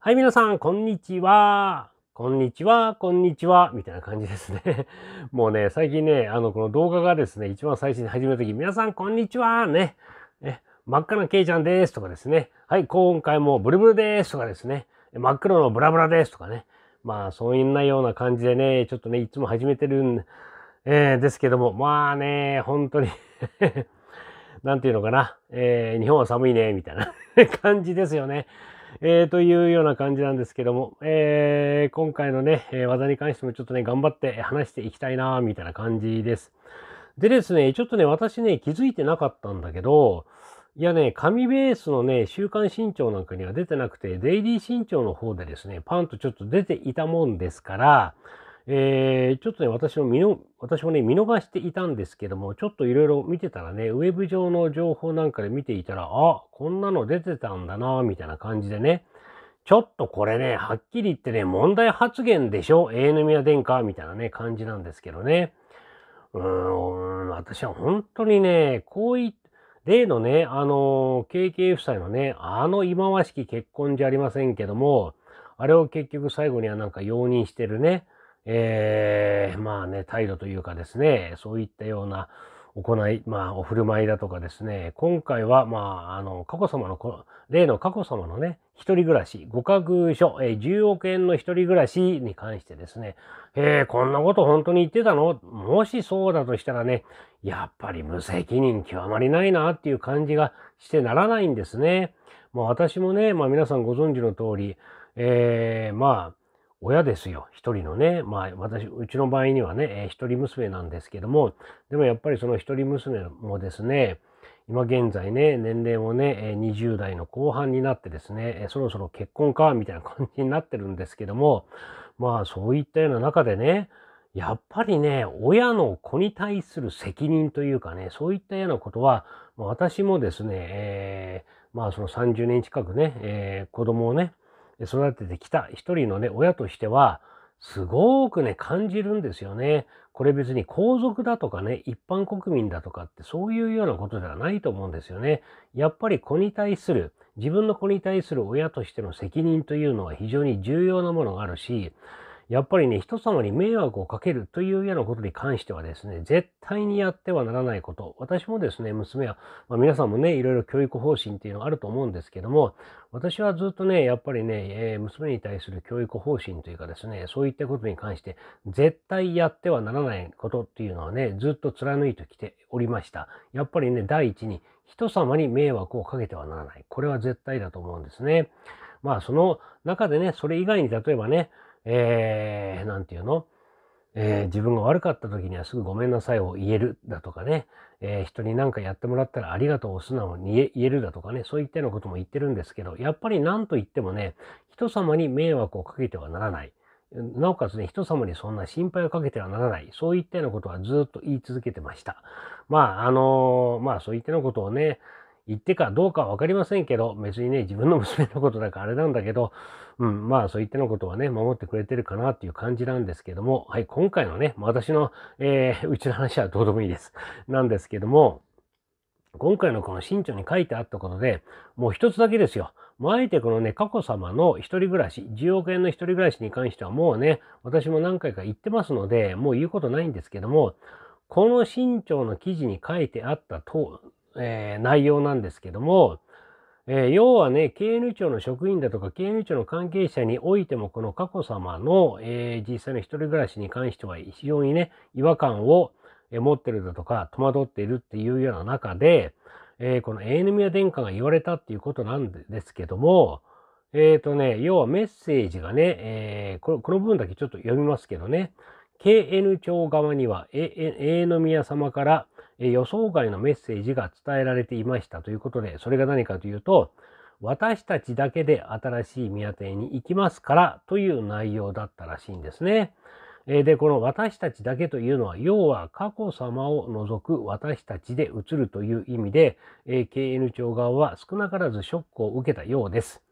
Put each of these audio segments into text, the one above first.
はい、皆さん、こんにちは。こんにちは、こんにちは、みたいな感じですね。もうね、最近ね、あの、この動画がですね、一番最初に始めた時、皆さん、こんにちは、ね。え、真っ赤なケイちゃんですとかですね。はい、今回もブルブルですとかですね。真っ黒のブラブラですとかね。まあ、そういんなような感じでね、ちょっとね、いつも始めてるん、えー、ですけども、まあね、本当に なんていうのかな。えー、日本は寒いね、みたいな 感じですよね。えー、というような感じなんですけども、えー、今回のね、技に関してもちょっとね、頑張って話していきたいな、みたいな感じです。でですね、ちょっとね、私ね、気づいてなかったんだけど、いやね、紙ベースのね、週刊新潮なんかには出てなくて、デイリー新潮の方でですね、パンとちょっと出ていたもんですから、えー、ちょっとね、私も見の、私もね、見逃していたんですけども、ちょっといろいろ見てたらね、ウェブ上の情報なんかで見ていたら、あ、こんなの出てたんだな、みたいな感じでね、ちょっとこれね、はっきり言ってね、問題発言でしょ永宮殿下みたいなね、感じなんですけどね。うーん、私は本当にね、こうい例のね、あの、KK 夫妻のね、あの忌まわしき結婚じゃありませんけども、あれを結局最後にはなんか容認してるね、えー、まあね、態度というかですね、そういったような行い、まあ、お振る舞いだとかですね、今回は、まあ、あの、佳子様の、例の佳子様のね、一人暮らし、ご家具書、えー、10億円の一人暮らしに関してですね、えー、こんなこと本当に言ってたのもしそうだとしたらね、やっぱり無責任極まりないなっていう感じがしてならないんですね。まあ、私もね、まあ、皆さんご存知の通り、えー、まあ、親ですよ、一人のね。まあ、私、うちの場合にはね、一人娘なんですけども、でもやっぱりその一人娘もですね、今現在ね、年齢もね、20代の後半になってですね、そろそろ結婚か、みたいな感じになってるんですけども、まあそういったような中でね、やっぱりね、親の子に対する責任というかね、そういったようなことは、私もですね、えー、まあその30年近くね、えー、子供をね、育ててきた一人のね、親としては、すごくね、感じるんですよね。これ別に皇族だとかね、一般国民だとかってそういうようなことではないと思うんですよね。やっぱり子に対する、自分の子に対する親としての責任というのは非常に重要なものがあるし、やっぱりね、人様に迷惑をかけるというようなことに関してはですね、絶対にやってはならないこと。私もですね、娘は、まあ、皆さんもね、いろいろ教育方針っていうのがあると思うんですけども、私はずっとね、やっぱりね、えー、娘に対する教育方針というかですね、そういったことに関して、絶対やってはならないことっていうのはね、ずっと貫いてきておりました。やっぱりね、第一に、人様に迷惑をかけてはならない。これは絶対だと思うんですね。まあその中でね、それ以外に例えばね、えー、なんていうのえー、自分が悪かった時にはすぐごめんなさいを言えるだとかね、えー、人に何かやってもらったらありがとうを素直に言えるだとかね、そういったようなことも言ってるんですけど、やっぱり何と言ってもね、人様に迷惑をかけてはならない。なおかつね、人様にそんな心配をかけてはならない。そういったようなことはずっと言い続けてました。まあ、あのー、まあそういったようなことをね、言ってかどうかは分かりませんけど、別にね、自分の娘のことだからあれなんだけど、うん、まあそういったのことはね、守ってくれてるかなっていう感じなんですけども、はい、今回のね、私の、えー、うちの話はどうでもいいです。なんですけども、今回のこの新著に書いてあったことで、もう一つだけですよ。もうあえてこのね、佳子様の一人暮らし、10億円の一人暮らしに関してはもうね、私も何回か言ってますので、もう言うことないんですけども、この新潮の記事に書いてあったとえー、内容なんですけども、えー、要はね、営委員庁の職員だとか、営委員庁の関係者においても、この佳子さまの、えー、実際の一人暮らしに関しては、非常にね、違和感を持ってるだとか、戸惑っているっていうような中で、えー、このエーネ殿下が言われたっていうことなんですけども、えっ、ー、とね、要はメッセージがね、えー、この部分だけちょっと読みますけどね、KN 庁側には、エーノ宮様から、予想外のメッセージが伝えられていましたということで、それが何かというと、私たちだけで新しい宮邸に行きますからという内容だったらしいんですね。で、この私たちだけというのは、要は過去様を除く私たちで移るという意味で、KN 長側は少なからずショックを受けたようです。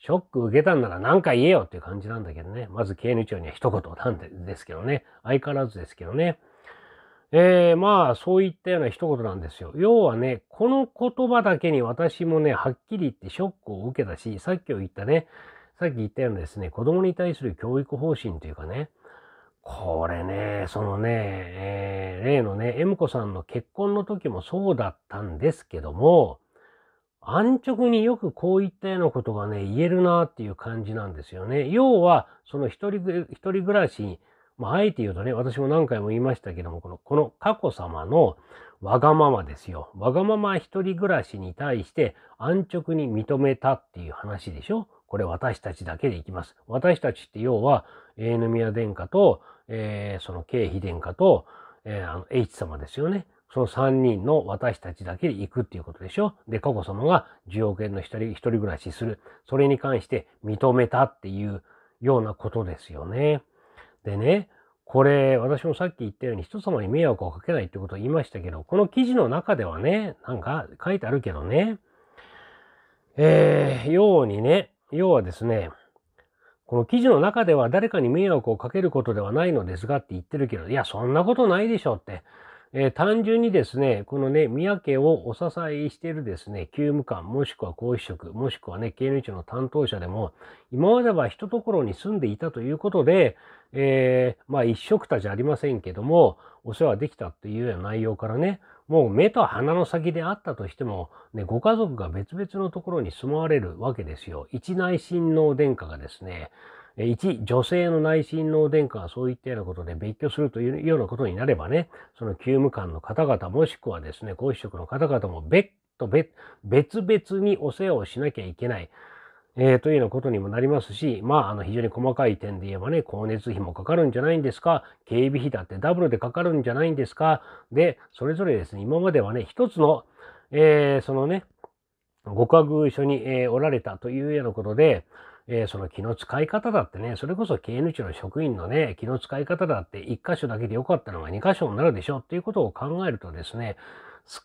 ショック受けたんなら何か言えよっていう感じなんだけどね。まず KN 長には一言なんですけどね。相変わらずですけどね。えー、まあ、そういったような一言なんですよ。要はね、この言葉だけに私もね、はっきり言ってショックを受けたし、さっき言ったね、さっき言ったようなですね、子供に対する教育方針というかね、これね、そのね、えー、例のね、エム子さんの結婚の時もそうだったんですけども、安直によくこういったようなことがね、言えるなっていう感じなんですよね。要は、その一人、一人暮らしまあ、あえて言うとね、私も何回も言いましたけども、この、この佳子様のわがままですよ。わがまま一人暮らしに対して安直に認めたっていう話でしょこれ私たちだけでいきます。私たちって要は、永宮殿下と、えー、その経費殿下と、えー、あの、H 様ですよね。その3人の私たちだけで行くっていうことでしょで、佳子様が十億円の一人、一人暮らしする。それに関して認めたっていうようなことですよね。でね、これ、私もさっき言ったように人様に迷惑をかけないってことを言いましたけど、この記事の中ではね、なんか書いてあるけどね、えー、要にね、要はですね、この記事の中では誰かに迷惑をかけることではないのですがって言ってるけど、いや、そんなことないでしょって。えー、単純にですね、このね、宮家をお支えしているですね、休務官、もしくは皇嗣職、もしくはね、経営庁の担当者でも、今までは一ところに住んでいたということで、えー、まあ一食たじゃありませんけども、お世話できたっていうような内容からね、もう目と鼻の先であったとしても、ね、ご家族が別々のところに住まわれるわけですよ。一内親王殿下がですね、1、女性の内親王殿下がそういったようなことで別居するというようなことになればね、その急務官の方々もしくはですね、皇嗣職の方々も別と別々にお世話をしなきゃいけない。えー、というようなことにもなりますし、まあ、あの、非常に細かい点で言えばね、光熱費もかかるんじゃないんですか、警備費だってダブルでかかるんじゃないんですか、で、それぞれですね、今まではね、一つの、えー、そのね、ご家具所に、えー、おられたというようなことで、えー、その気の使い方だってね、それこそ経営値の職員のね、気の使い方だって1箇所だけで良かったのが2箇所になるでしょっていうことを考えるとですね、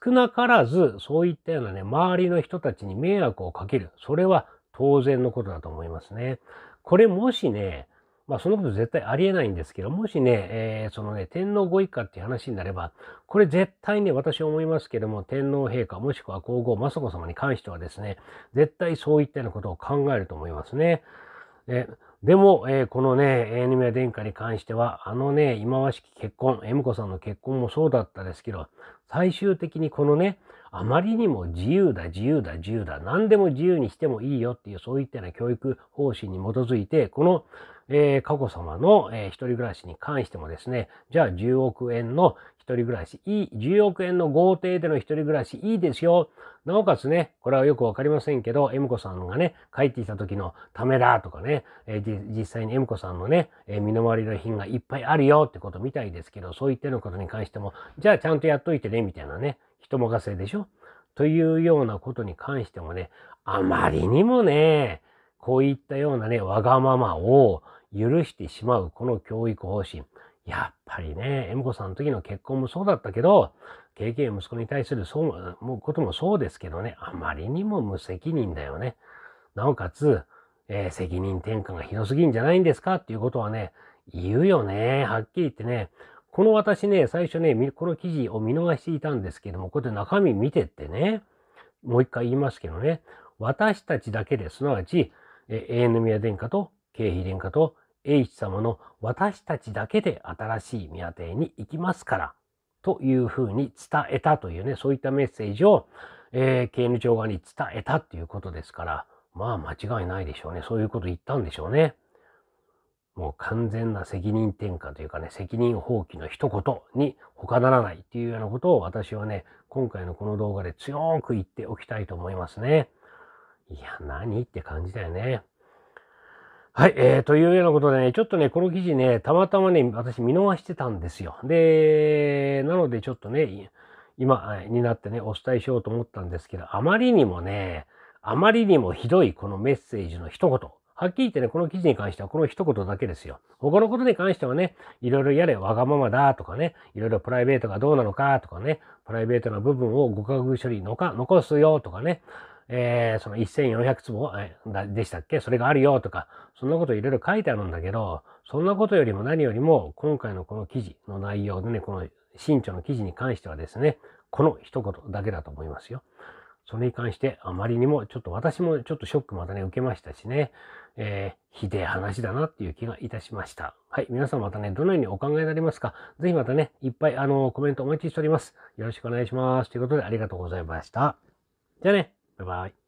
少なからずそういったようなね、周りの人たちに迷惑をかける。それは当然のことだと思いますね。これもしね、まあ、そのこと絶対ありえないんですけど、もしね、えー、そのね、天皇ご一家っていう話になれば、これ絶対ね、私思いますけども、天皇陛下、もしくは皇后雅子様に関してはですね、絶対そういったようなことを考えると思いますね。ででも、えー、このね、エニメ殿下に関しては、あのね、忌まわしき結婚、エ子さんの結婚もそうだったですけど、最終的にこのね、あまりにも自由だ、自由だ、自由だ、何でも自由にしてもいいよっていう、そういったような教育方針に基づいて、この、えー、佳子さまの、えー、一人暮らしに関してもですね、じゃあ10億円の人暮らしいい、10億円の豪邸での一人暮らしいいですよ。なおかつね、これはよくわかりませんけど、エムコさんがね、帰ってきた時のためだとかね、えー、実際にエムコさんのね、えー、身の回りの品がいっぱいあるよってことみたいですけど、そういったようなことに関しても、じゃあちゃんとやっといてね、みたいなね、人任せでしょというようなことに関してもね、あまりにもね、こういったようなね、わがままを許してしまう、この教育方針。やっぱりね、エム子さんの時の結婚もそうだったけど、経験息子に対するそうもうこともそうですけどね、あまりにも無責任だよね。なおかつ、えー、責任転嫁がひどすぎんじゃないんですかっていうことはね、言うよね。はっきり言ってね。この私ね、最初ね、この記事を見逃していたんですけども、こうやって中身見てってね、もう一回言いますけどね、私たちだけですなわち、えー、永宮殿下と、経費殿下と、英一様の私たちだけで新しい宮邸に行きますから、というふうに伝えたというね、そういったメッセージを、えー、刑務長側に伝えたっていうことですから、まあ間違いないでしょうね。そういうこと言ったんでしょうね。もう完全な責任転嫁というかね、責任放棄の一言に他ならないっていうようなことを私はね、今回のこの動画で強く言っておきたいと思いますね。いや、何って感じだよね。はい、えー、というようなことでね、ちょっとね、この記事ね、たまたまね、私見逃してたんですよ。で、なのでちょっとね、今になってね、お伝えしようと思ったんですけど、あまりにもね、あまりにもひどいこのメッセージの一言。はっきり言ってね、この記事に関してはこの一言だけですよ。他のことに関してはね、いろいろやれわがままだとかね、いろいろプライベートがどうなのかとかね、プライベートな部分を語学処理のか残すよとかね、えー、その1400坪でしたっけそれがあるよとか、そんなこといろいろ書いてあるんだけど、そんなことよりも何よりも、今回のこの記事の内容でね、この新著の記事に関してはですね、この一言だけだと思いますよ。それに関して、あまりにも、ちょっと私もちょっとショックまたね、受けましたしね、えー、ひでえ話だなっていう気がいたしました。はい、皆さんまたね、どのようにお考えになりますかぜひまたね、いっぱいあの、コメントお待ちしております。よろしくお願いします。ということで、ありがとうございました。じゃあね。Bye bye.